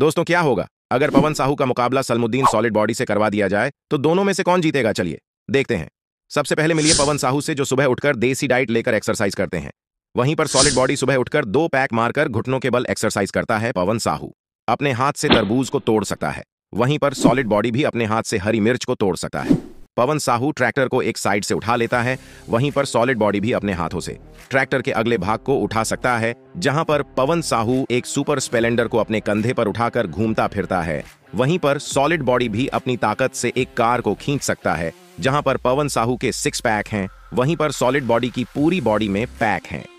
दोस्तों क्या होगा अगर पवन साहू का मुकाबला सलमुद्दीन सॉलिड बॉडी से करवा दिया जाए तो दोनों में से कौन जीतेगा चलिए देखते हैं सबसे पहले मिलिए पवन साहू से जो सुबह उठकर देसी डाइट लेकर एक्सरसाइज करते हैं वहीं पर सॉलिड बॉडी सुबह उठकर दो पैक मारकर घुटनों के बल एक्सरसाइज करता है पवन साहू अपने हाथ से तरबूज को तोड़ सकता है वहीं पर सॉलिड बॉडी भी अपने हाथ से हरी मिर्च को तोड़ सकता है पवन साहू ट्रैक्टर को एक साइड से उठा लेता है वहीं पर सॉलिड बॉडी भी अपने हाथों से ट्रैक्टर के अगले भाग को उठा सकता है जहां पर पवन साहू एक सुपर स्पेलेंडर को अपने कंधे पर उठाकर घूमता फिरता है वहीं पर सॉलिड बॉडी भी अपनी ताकत से एक कार को खींच सकता है जहां पर पवन साहू के सिक्स पैक हैं वहीं पर सॉलिड बॉडी की पूरी बॉडी में पैक हैं